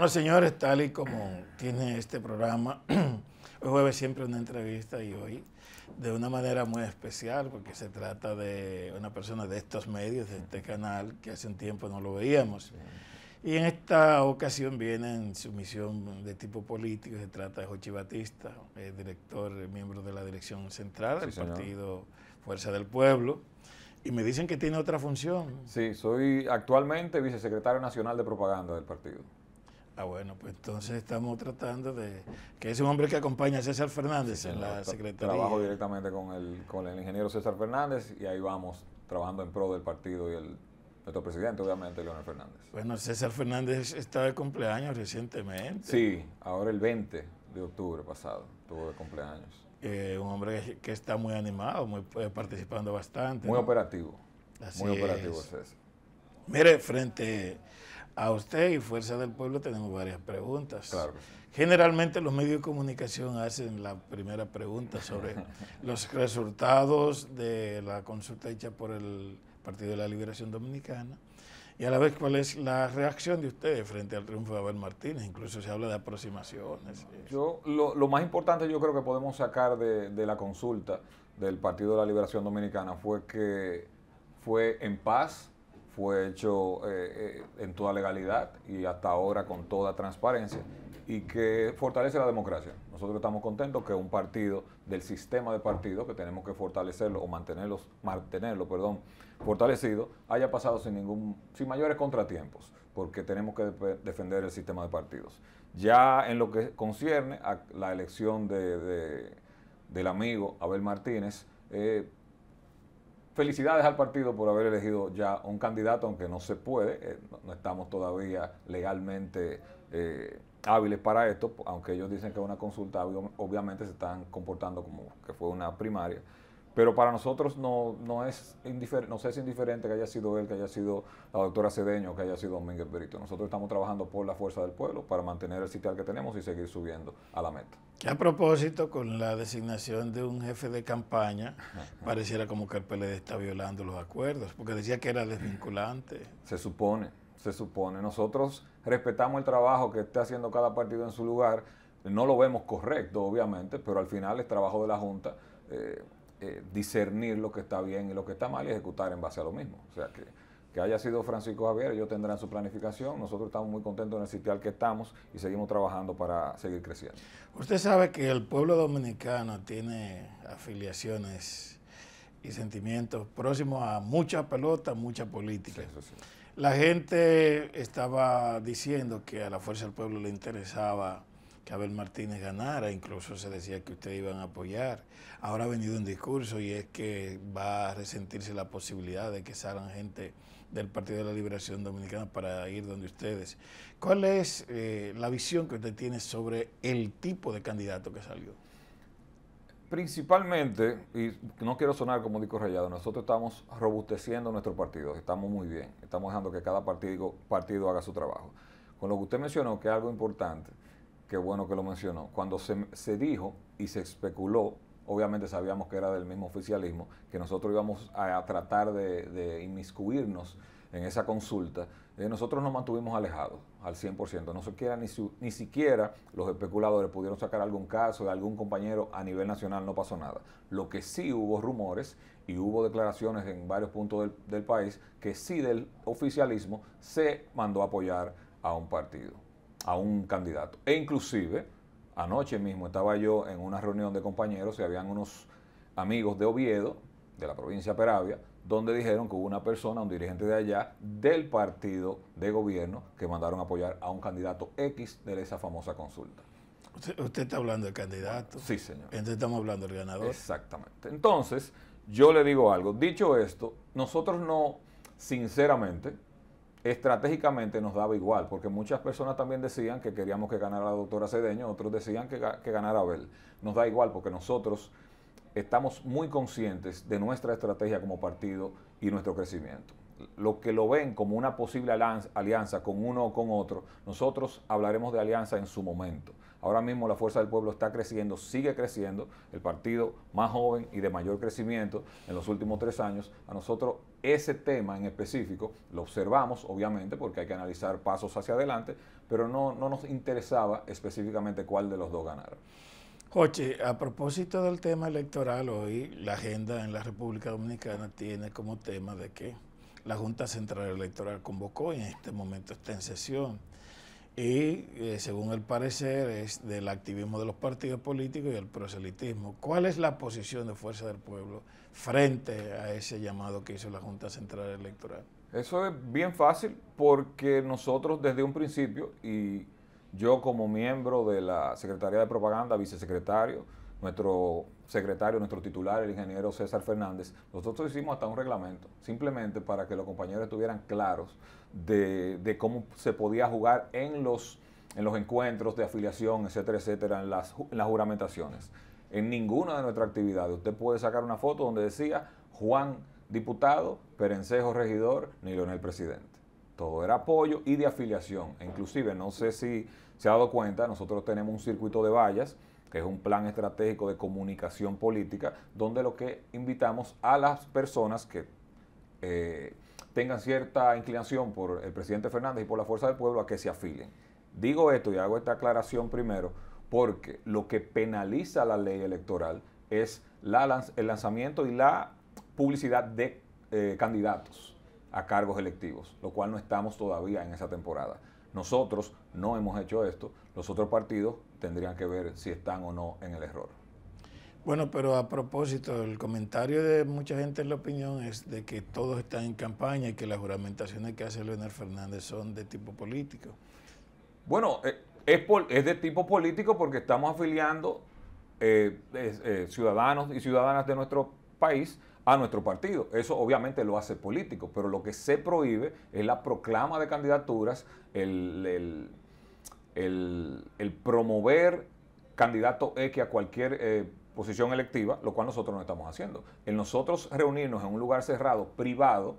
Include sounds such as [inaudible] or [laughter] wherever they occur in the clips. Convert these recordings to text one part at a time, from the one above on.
Bueno, señores, tal y como tiene este programa, [clears throat] hoy jueves siempre una entrevista y hoy de una manera muy especial, porque se trata de una persona de estos medios, de este canal, que hace un tiempo no lo veíamos. Y en esta ocasión viene en su misión de tipo político, se trata de Jochi Batista, director, miembro de la dirección central del partido Fuerza del Pueblo. Y me dicen que tiene otra función. Sí, soy actualmente vicesecretario nacional de propaganda del partido. Ah, bueno, pues entonces estamos tratando de. que es un hombre que acompaña a César Fernández en la secretaría. Trabajo directamente con el, con el ingeniero César Fernández y ahí vamos trabajando en pro del partido y el, nuestro presidente, obviamente, Leónel Fernández. Bueno, César Fernández está de cumpleaños recientemente. Sí, ahora el 20 de octubre pasado tuvo de cumpleaños. Eh, un hombre que está muy animado, muy eh, participando bastante. Muy operativo. muy operativo, César. Mire, frente a usted y Fuerza del Pueblo tenemos varias preguntas. Generalmente los medios de comunicación hacen la primera pregunta sobre [laughs] los resultados de la consulta hecha por el Partido de la Liberación Dominicana y a la vez cuál es la reacción de ustedes frente al triunfo de Abel Martínez. Incluso se habla de aproximaciones. Yo, lo, más importante yo creo que podemos sacar de la consulta del Partido de la Liberación Dominicana fue que fue en paz, fue hecho eh, eh, en toda legalidad y hasta ahora con toda transparencia y que fortalece la democracia. Nosotros estamos contentos que un partido del sistema de partidos que tenemos que fortalecerlo o mantenerlos, mantenerlo, perdón, fortalecido, haya pasado sin ningún sin mayores contratiempos, porque tenemos que defender el sistema de partidos. Ya en lo que concierne a la elección de, del amigo Abel Martínez, eh, felicidades al partido por haber elegido ya un candidato, aunque no se puede, eh, no estamos todavía legalmente eh, hábiles para esto, aunque ellos dicen que es una consulta, obviamente se están comportando como que fue una primaria. Pero para nosotros no, no, es indiferente, es indiferente que haya sido él, que haya sido la doctora Cedeño, que haya sido Domínguez Berito. Nosotros estamos trabajando por la fuerza del pueblo para mantener el sitial que tenemos y seguir subiendo a la meta. a propósito, con la designación de un jefe de campaña, pareciera como que el PLD está violando los acuerdos, porque decía que era desvinculante. Se supone, se supone. Nosotros respetamos el trabajo que está haciendo cada partido en su lugar. No lo vemos correcto, obviamente, pero al final es trabajo de la Junta. Eh, eh, discernir lo que está bien y lo que está mal y ejecutar en base a lo mismo. O sea, que, haya sido Francisco Javier, ellos tendrán su planificación, nosotros estamos muy contentos en el sitio al que estamos y seguimos trabajando para seguir creciendo. Usted sabe que el pueblo dominicano tiene afiliaciones y sentimientos próximos a mucha pelota, mucha política. La gente estaba diciendo que a la Fuerza del Pueblo le interesaba Martínez ganara, incluso se decía que ustedes iban a apoyar. Ahora ha venido un discurso y es que va a resentirse la posibilidad de que salgan gente del Partido de la Liberación Dominicana para ir donde ustedes. ¿Cuál es eh, la visión que usted tiene sobre el tipo de candidato que salió? Principalmente, y no quiero sonar como disco rayado, nosotros estamos robusteciendo nuestro partido, estamos muy bien, estamos dejando que cada partido, partido haga su trabajo. Con lo que usted mencionó, que es algo importante, qué bueno que lo mencionó, cuando se, dijo y se especuló obviamente sabíamos que era del mismo oficialismo, que nosotros íbamos a, tratar de, inmiscuirnos en esa consulta, eh, nosotros nos mantuvimos alejados al 100%. No siquiera, ni, ni siquiera los especuladores pudieron sacar algún caso de algún compañero a nivel nacional, no pasó nada. Lo que sí hubo rumores y hubo declaraciones en varios puntos del país que sí del oficialismo se mandó a apoyar a un partido a un candidato. E inclusive, anoche mismo estaba yo en una reunión de compañeros y habían unos amigos de Oviedo, de la provincia de Peravia, donde dijeron que hubo una persona, un dirigente de allá, del partido de gobierno, que mandaron a apoyar a un candidato X de esa famosa consulta. Usted, usted está hablando del candidato. Sí, señor. Entonces estamos hablando del ganador. Exactamente. Entonces, yo le digo algo. Dicho esto, nosotros no, sinceramente, estratégicamente nos daba igual, porque muchas personas también decían que queríamos que ganara la doctora Cedeño, otros decían que, ganara Abel. Nos da igual porque nosotros estamos muy conscientes de nuestra estrategia como partido y nuestro crecimiento. lo que lo ven como una posible alianza con uno o con otro, nosotros hablaremos de alianza en su momento. Ahora mismo la Fuerza del Pueblo está creciendo, sigue creciendo, el partido más joven y de mayor crecimiento en los últimos tres años. A nosotros ese tema en específico lo observamos, obviamente, porque hay que analizar pasos hacia adelante, pero no, no nos interesaba específicamente cuál de los dos ganara. Coche, a propósito del tema electoral, hoy la agenda en la República Dominicana tiene como tema de que la Junta Central Electoral convocó y en este momento está en sesión y eh, según el parecer es del activismo de los partidos políticos y el proselitismo. ¿Cuál es la posición de Fuerza del Pueblo frente a ese llamado que hizo la Junta Central Electoral? Eso es bien fácil porque nosotros desde un principio, y yo como miembro de la Secretaría de Propaganda, vicesecretario, nuestro secretario, nuestro titular, el ingeniero César Fernández, nosotros hicimos hasta un reglamento, simplemente para que los compañeros estuvieran claros de, cómo se podía jugar en los, en los encuentros de afiliación, etcétera, etcétera, en las, juramentaciones. En ninguna de nuestras actividades usted puede sacar una foto donde decía Juan diputado, Perencejo regidor, ni Leonel presidente. Todo era apoyo y de afiliación. E inclusive, no sé si se ha dado cuenta, nosotros tenemos un circuito de vallas que es un plan estratégico de comunicación política, donde lo que invitamos a las personas que eh, tengan cierta inclinación por el presidente Fernández y por la fuerza del pueblo a que se afilen. Digo esto y hago esta aclaración primero porque lo que penaliza la ley electoral es el lanzamiento y la publicidad de eh, candidatos a cargos electivos, lo cual no estamos todavía en esa temporada. Nosotros no hemos hecho esto, los otros partidos tendrían que ver si están o no en el error. Bueno, pero a propósito, el comentario de mucha gente en la opinión es de que todos están en campaña y que las juramentaciones que hace Leonel Fernández son de tipo político. Bueno, eh, es, de tipo político porque estamos afiliando eh, eh, ciudadanos y ciudadanas de nuestro país a nuestro partido. Eso obviamente lo hace político, pero lo que se prohíbe es la proclama de candidaturas, el el, promover candidato X a cualquier eh, posición electiva, lo cual nosotros no estamos haciendo. El nosotros reunirnos en un lugar cerrado, privado,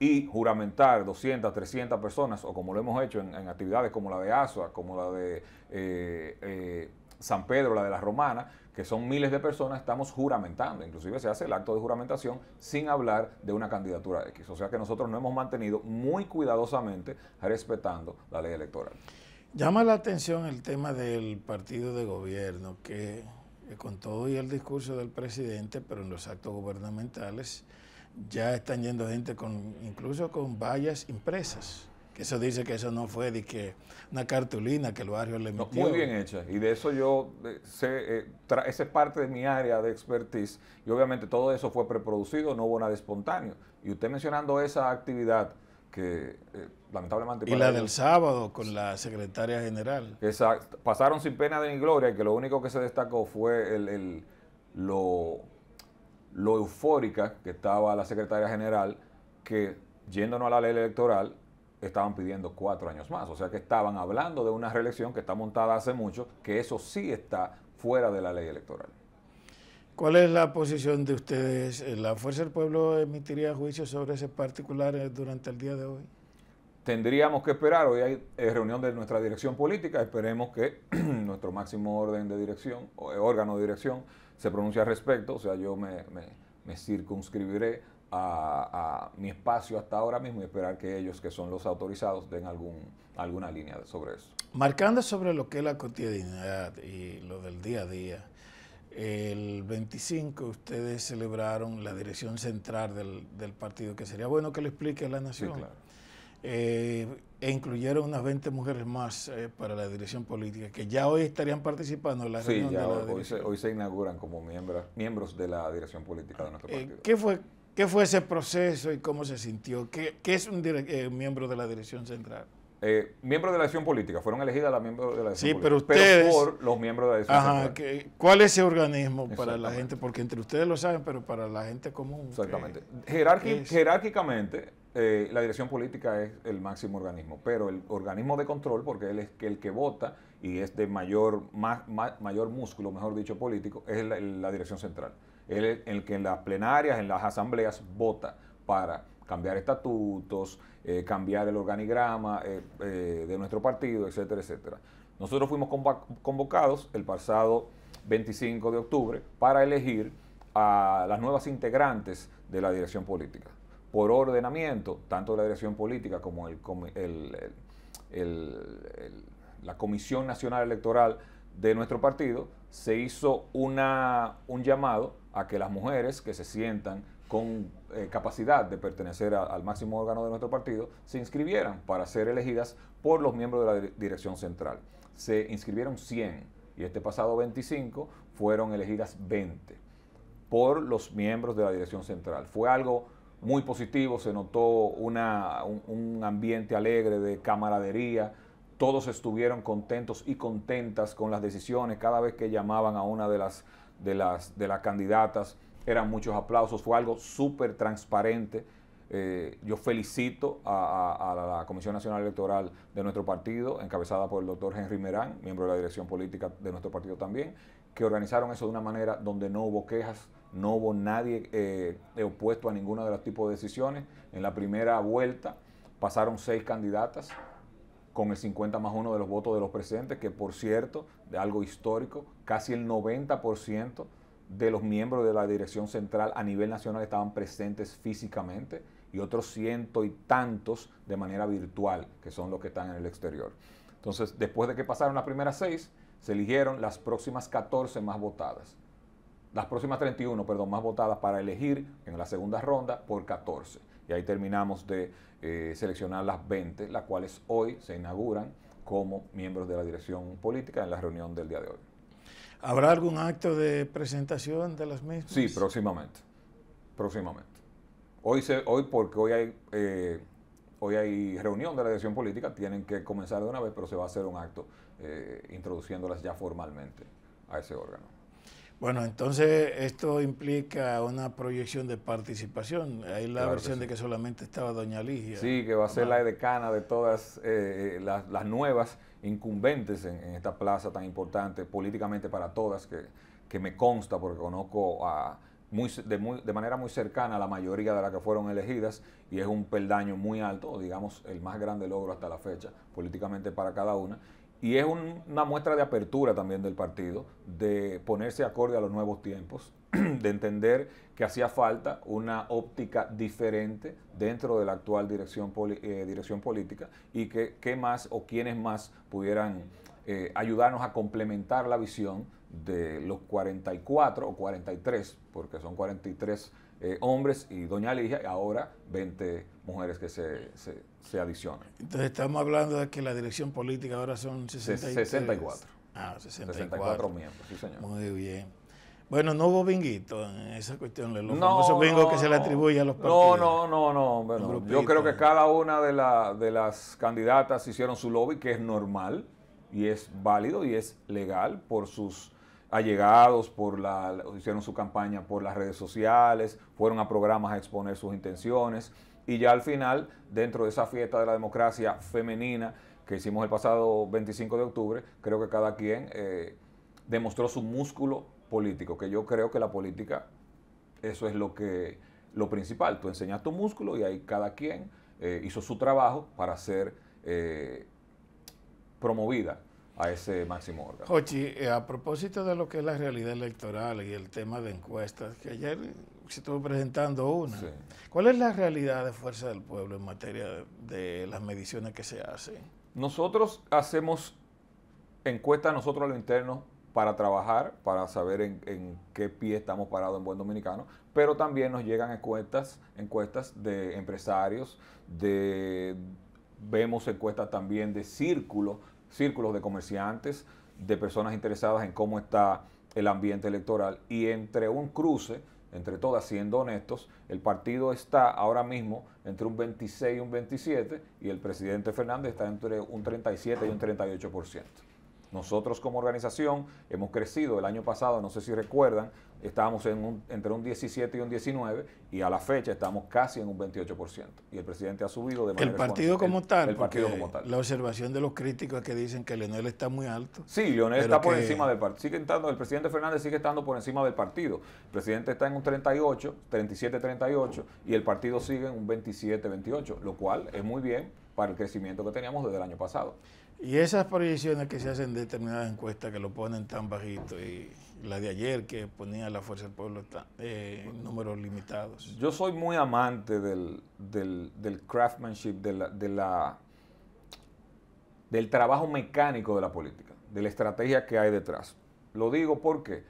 y juramentar 200, 300 personas, o como lo hemos hecho en, actividades como la de ASUA, como la de eh, eh, San Pedro, la de la Romana, que son miles de personas, estamos juramentando. Inclusive se hace el acto de juramentación sin hablar de una candidatura X. O sea que nosotros no hemos mantenido muy cuidadosamente respetando la ley electoral. Llama la atención el tema del partido de gobierno, que eh, con todo y el discurso del presidente, pero en los actos gubernamentales, ya están yendo gente con incluso con vallas impresas. Que eso dice que eso no fue de que una cartulina que el barrio le metió. muy bien hecha. Y de eso yo sé, eh, esa es parte de mi área de expertise. Y obviamente todo eso fue preproducido, no hubo nada espontáneo. Y usted mencionando esa actividad que eh, lamentablemente... Y la del sábado con la secretaria general. Exacto. pasaron sin pena de ni gloria y que lo único que se destacó fue el, el, lo, lo eufórica que estaba la secretaria general que, yéndonos a la ley electoral, estaban pidiendo cuatro años más. O sea que estaban hablando de una reelección que está montada hace mucho, que eso sí está fuera de la ley electoral. ¿Cuál es la posición de ustedes? Eh, ¿La Fuerza del Pueblo emitiría juicio sobre ese particular eh, durante el día de hoy? Tendríamos que esperar, hoy hay eh, reunión de nuestra dirección política, esperemos que [clears throat] nuestro máximo orden de dirección, órgano de dirección, se pronuncie al respecto, o sea, yo me, circunscribiré a, a, mi espacio hasta ahora mismo y esperar que ellos, que son los autorizados, den algún, alguna línea sobre eso. Marcando sobre lo que es la cotidianidad y lo del día a día, el 25 ustedes celebraron la dirección central del, del partido, que sería bueno que lo explique a la nación. Eh, e incluyeron unas 20 mujeres más eh, para la dirección política, que ya hoy estarían participando en la reunión de hoy, se, inauguran como miembros, miembros de la dirección política de nuestro eh, partido. ¿qué, fue, ¿Qué fue ese proceso y cómo se sintió? ¿Qué, qué es un miembro de la dirección central? Eh, miembros de la acción política, fueron elegidas las miembros de la acción política. Pero, por los miembros de la acción política. ¿Cuál es ese organismo para la gente? Porque entre ustedes lo saben, pero para la gente común. Exactamente. jerárquicamente, eh, la dirección política es el máximo organismo, pero el organismo de control, porque él es el que vota y es de mayor, más, mayor músculo, mejor dicho, político, es la, la dirección central. Él es el que en las plenarias, en las asambleas, vota para cambiar estatutos, eh, cambiar el organigrama eh, eh, de nuestro partido, etcétera, etcétera. Nosotros fuimos convocados el pasado 25 de octubre para elegir a las nuevas integrantes de la dirección política. Por ordenamiento, tanto de la dirección política como el, la Comisión Nacional Electoral de nuestro partido, se hizo una, un llamado a que las mujeres que se sientan con eh, capacidad de pertenecer al máximo órgano de nuestro partido, se inscribieran para ser elegidas por los miembros de la dirección central. Se inscribieron 100 y este pasado 25 fueron elegidas 20 por los miembros de la dirección central. Fue algo muy positivo, se notó un, un ambiente alegre de camaradería, todos estuvieron contentos y contentas con las decisiones cada vez que llamaban a una de las, de las, de las candidatas eran muchos aplausos, fue algo súper transparente. Eh, yo felicito a, la Comisión Nacional Electoral de nuestro partido, encabezada por el doctor Henry Merán, miembro de la dirección política de nuestro partido también, que organizaron eso de una manera donde no hubo quejas, no hubo nadie eh, opuesto a ninguno de los tipos de decisiones. En la primera vuelta pasaron seis candidatas con el 50 más uno de los votos de los presentes, que por cierto, de algo histórico, casi el 90% de los miembros de la dirección central a nivel nacional estaban presentes físicamente y otros ciento y tantos de manera virtual, que son los que están en el exterior. Entonces, después de que pasaron las primeras seis, se eligieron las próximas 14 más votadas. Las próximas 31, perdón, más votadas para elegir en la segunda ronda por 14. Y ahí terminamos de eh, seleccionar las 20, las cuales hoy se inauguran como miembros de la dirección política en la reunión del día de hoy. ¿Habrá algún acto de presentación de las mismas? Sí, próximamente. Próximamente. Hoy, se, hoy porque hoy hay, eh, hoy hay reunión de la dirección política, tienen que comenzar de una vez, pero se va a hacer un acto eh, introduciéndolas ya formalmente a ese órgano. Bueno, entonces esto implica una proyección de participación. Hay la versión de que solamente estaba doña Ligia. Sí, que va a ser la decana de todas eh, eh, las, nuevas incumbentes en, esta plaza tan importante, políticamente para todas, que, me consta porque conozco a... Muy de, de, manera muy cercana a la mayoría de las que fueron elegidas y es un peldaño muy alto, digamos el más grande logro hasta la fecha, políticamente para cada una y es una muestra de apertura también del partido, de ponerse acorde a los nuevos tiempos, [clears throat] de entender que hacía falta una óptica diferente dentro de la actual dirección, eh, dirección política y que qué más o quiénes más pudieran eh, ayudarnos a complementar la visión de los 44 o 43, porque son 43 eh, hombres y doña Ligia, y ahora 20 mujeres que se, se, se, adicionan. Entonces estamos hablando de que la dirección política ahora son 63. 64. Ah, 64. 64 miembros, sí señor. Muy bien. Bueno, no hubo binguito en esa cuestión, los no, famosos bingos no, que se le atribuye a los partidos. No, no, no, no. yo creo que cada una de, la, de las candidatas hicieron su lobby, que es normal y es válido y es legal por sus allegados por la, hicieron su campaña por las redes sociales, fueron a programas a exponer sus intenciones y ya al final, dentro de esa fiesta de la democracia femenina que hicimos el pasado 25 de octubre, creo que cada quien eh, demostró su músculo político, que yo creo que la política, eso es lo que lo principal, tú enseñas tu músculo y ahí cada quien eh, hizo su trabajo para ser eh, promovida a ese máximo órgano. Jochi, eh, a propósito de lo que es la realidad electoral y el tema de encuestas, que ayer se estuvo presentando una, ¿cuál es la realidad de Fuerza del Pueblo en materia de, las mediciones que se hacen? Nosotros hacemos encuestas nosotros a lo interno para trabajar, para saber en, qué pie estamos parados en buen dominicano, pero también nos llegan encuestas, encuestas de empresarios, de vemos encuestas también de círculos círculos de comerciantes, de personas interesadas en cómo está el ambiente electoral y entre un cruce, entre todas, siendo honestos, el partido está ahora mismo entre un 26 y un 27 y el presidente Fernández está entre un 37 y un 38%. Nosotros como organización hemos crecido. El año pasado, no sé si recuerdan, estábamos en un, entre un 17 y un 19 y a la fecha estamos casi en un 28%. Y el presidente ha subido de manera... El partido como tal. El partido como tal. La observación de los críticos que dicen que Leonel está muy alto. Sí, Leonel está por encima del partido. el presidente Fernández sigue estando por encima del partido. El presidente está en un 38, 37, 38 y el partido sigue en un 27, 28, lo cual es muy bien para el crecimiento que teníamos desde el año pasado. Y esas proyecciones que se hacen en determinadas encuestas que lo ponen tan bajito y la de ayer que ponía la Fuerza del Pueblo eh, en números limitados. Yo soy muy amante del, del, craftsmanship, de la, de la, del trabajo mecánico de la política, de la estrategia que hay detrás. Lo digo porque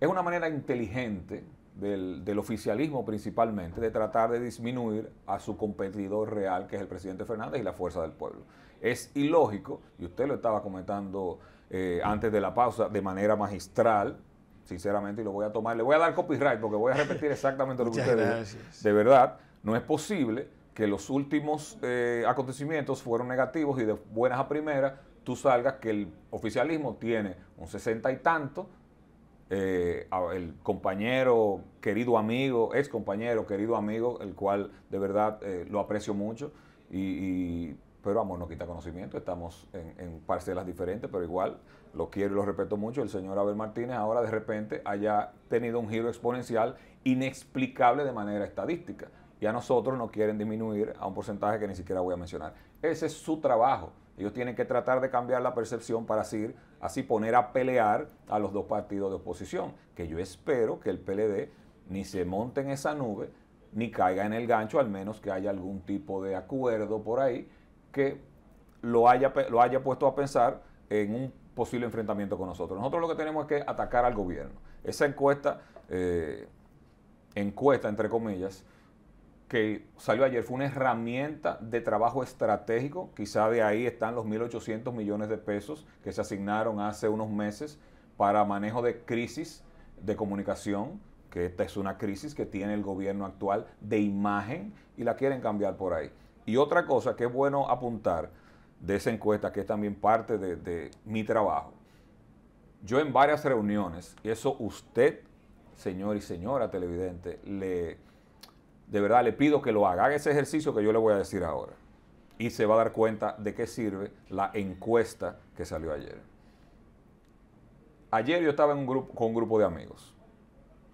es una manera inteligente del, oficialismo principalmente, de tratar de disminuir a su competidor real, que es el presidente Fernández y la fuerza del pueblo. Es ilógico, y usted lo estaba comentando eh, antes de la pausa, de manera magistral, sinceramente, y lo voy a tomar, le voy a dar copyright porque voy a repetir exactamente lo que usted dijo. De verdad, no es posible que los últimos eh, acontecimientos fueron negativos y de buenas a primeras tú salgas que el oficialismo tiene un sesenta y tanto, eh, el compañero, querido amigo, ex compañero, querido amigo, el cual de verdad eh, lo aprecio mucho. Y, pero amor no quita conocimiento, estamos en, en, parcelas diferentes, pero igual lo quiero y lo respeto mucho. El señor Abel Martínez ahora de repente haya tenido un giro exponencial inexplicable de manera estadística. Y a nosotros no quieren disminuir a un porcentaje que ni siquiera voy a mencionar. Ese es su trabajo. Ellos tienen que tratar de cambiar la percepción para así, así poner a pelear a los dos partidos de oposición, que yo espero que el PLD ni se monte en esa nube, ni caiga en el gancho, al menos que haya algún tipo de acuerdo por ahí que lo haya, lo haya puesto a pensar en un posible enfrentamiento con nosotros. Nosotros lo que tenemos es que atacar al gobierno. Esa encuesta, eh, encuesta entre comillas, que salió ayer fue una herramienta de trabajo estratégico, quizá de ahí están los 1.800 millones de pesos que se asignaron hace unos meses para manejo de crisis de comunicación, que esta es una crisis que tiene el gobierno actual de imagen y la quieren cambiar por ahí. Y otra cosa que es bueno apuntar de esa encuesta, que es también parte de, de mi trabajo, yo en varias reuniones, y eso usted, señor y señora televidente, le de verdad le pido que lo haga. Haga ese ejercicio que yo le voy a decir ahora. Y se va a dar cuenta de qué sirve la encuesta que salió ayer. Ayer yo estaba en un grupo, con un grupo de amigos.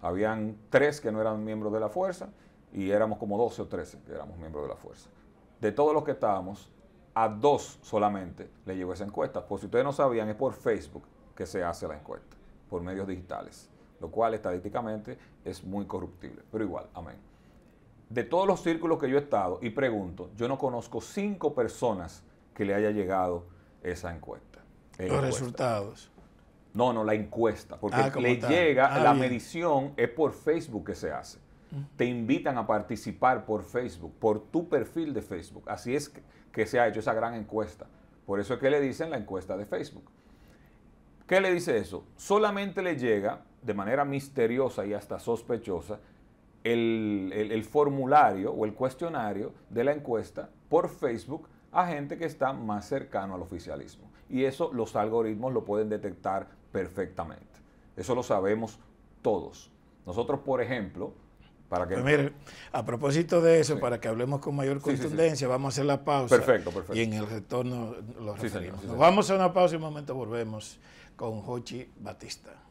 Habían tres que no eran miembros de la fuerza y éramos como 12 o 13 que éramos miembros de la fuerza. De todos los que estábamos, a dos solamente le llegó esa encuesta. Por si ustedes no sabían, es por Facebook que se hace la encuesta, por medios digitales, lo cual estadísticamente es muy corruptible. Pero igual, amén de todos los círculos que yo he estado y pregunto, yo no conozco cinco personas que le haya llegado esa encuesta. Los resultados. No, no, la encuesta, porque ah, le llega, ah, la medición es por Facebook que se hace. Te invitan a participar por Facebook, por tu perfil de Facebook. Así es que se ha hecho esa gran encuesta. Por eso es que le dicen la encuesta de Facebook. ¿Qué le dice eso? Solamente le llega de manera misteriosa y hasta sospechosa el, formulario o el cuestionario de la encuesta por Facebook a gente que está más cercano al oficialismo. Y eso los algoritmos lo pueden detectar perfectamente. Eso lo sabemos todos. Nosotros, por ejemplo, para que... Pues a propósito de eso, para que hablemos con mayor contundencia, vamos a hacer la pausa. Perfecto, perfecto. Y en el retorno lo referimos. vamos a una pausa y un momento volvemos con Jochi Batista.